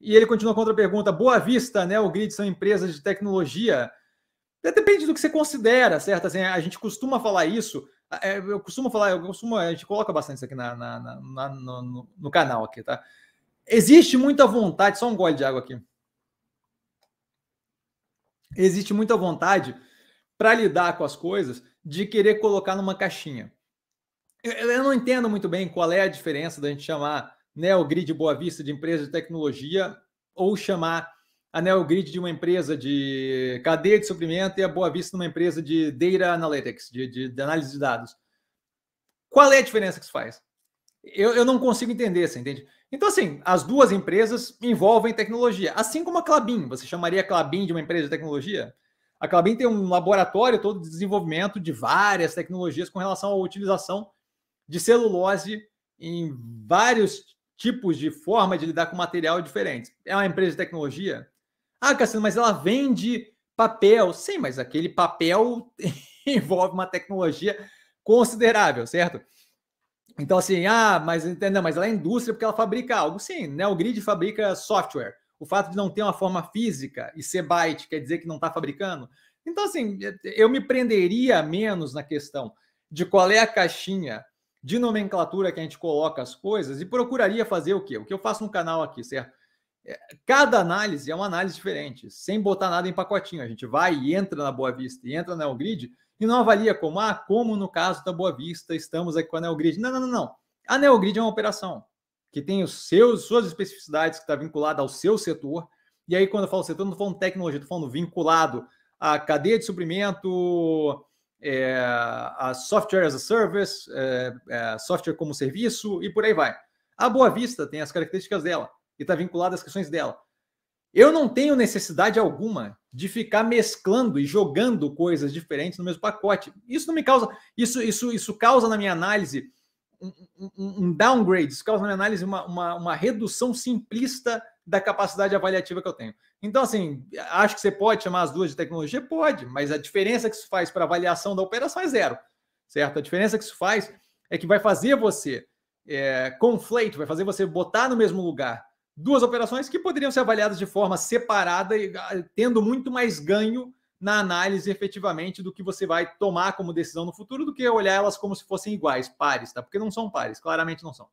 E ele continua com outra pergunta. Boa Vista, né? O Grid são empresas de tecnologia. É, depende do que você considera, certo? Assim, a gente costuma falar isso. É, eu costumo falar, eu costumo, a gente coloca bastante isso aqui na, na, na no, no, canal aqui, tá? Existe muita vontade, só um gole de água aqui. Existe muita vontade para lidar com as coisas de querer colocar numa caixinha. Eu, eu não entendo muito bem qual é a diferença da gente chamar Neogrid né, Boa Vista de empresa de tecnologia ou chamar a Neogrid né, de uma empresa de cadeia de suprimento e a Boa Vista de uma empresa de data analytics, de, de, de análise de dados. Qual é a diferença que isso faz? Eu, eu não consigo entender, você entende? Então, assim, as duas empresas envolvem tecnologia, assim como a Clabin. Você chamaria a Clabin de uma empresa de tecnologia? A Clabin tem um laboratório todo de desenvolvimento de várias tecnologias com relação à utilização de celulose em vários tipos de forma de lidar com material diferentes. É uma empresa de tecnologia? Ah, Cassino, mas ela vende papel. Sim, mas aquele papel envolve uma tecnologia considerável, certo? Então, assim, ah, mas entenda, mas ela é indústria porque ela fabrica algo. Sim, né? O grid fabrica software. O fato de não ter uma forma física e ser byte quer dizer que não está fabricando. Então, assim, eu me prenderia menos na questão de qual é a caixinha de nomenclatura que a gente coloca as coisas e procuraria fazer o quê? O que eu faço no canal aqui, certo? É, cada análise é uma análise diferente, sem botar nada em pacotinho. A gente vai e entra na Boa Vista e entra na Neogrid e não avalia como, ah, como no caso da Boa Vista estamos aqui com a Neogrid. Não, não, não, não. A Neogrid é uma operação que tem os seus, suas especificidades, que está vinculada ao seu setor. E aí, quando eu falo setor, não estou falando tecnologia, estou falando vinculado à cadeia de suprimento, é, a software as a service, é, é, software como serviço e por aí vai. A Boa Vista tem as características dela e está vinculada às questões dela. Eu não tenho necessidade alguma de ficar mesclando e jogando coisas diferentes no mesmo pacote. Isso não me causa, isso, isso, isso causa na minha análise um, um, um downgrade, isso causa na minha análise uma, uma, uma redução simplista da capacidade avaliativa que eu tenho. Então, assim, acho que você pode chamar as duas de tecnologia? Pode, mas a diferença que isso faz para avaliação da operação é zero, certo? A diferença que isso faz é que vai fazer você é, conflate, vai fazer você botar no mesmo lugar duas operações que poderiam ser avaliadas de forma separada e ah, tendo muito mais ganho na análise efetivamente do que você vai tomar como decisão no futuro do que olhar elas como se fossem iguais, pares, tá? Porque não são pares, claramente não são.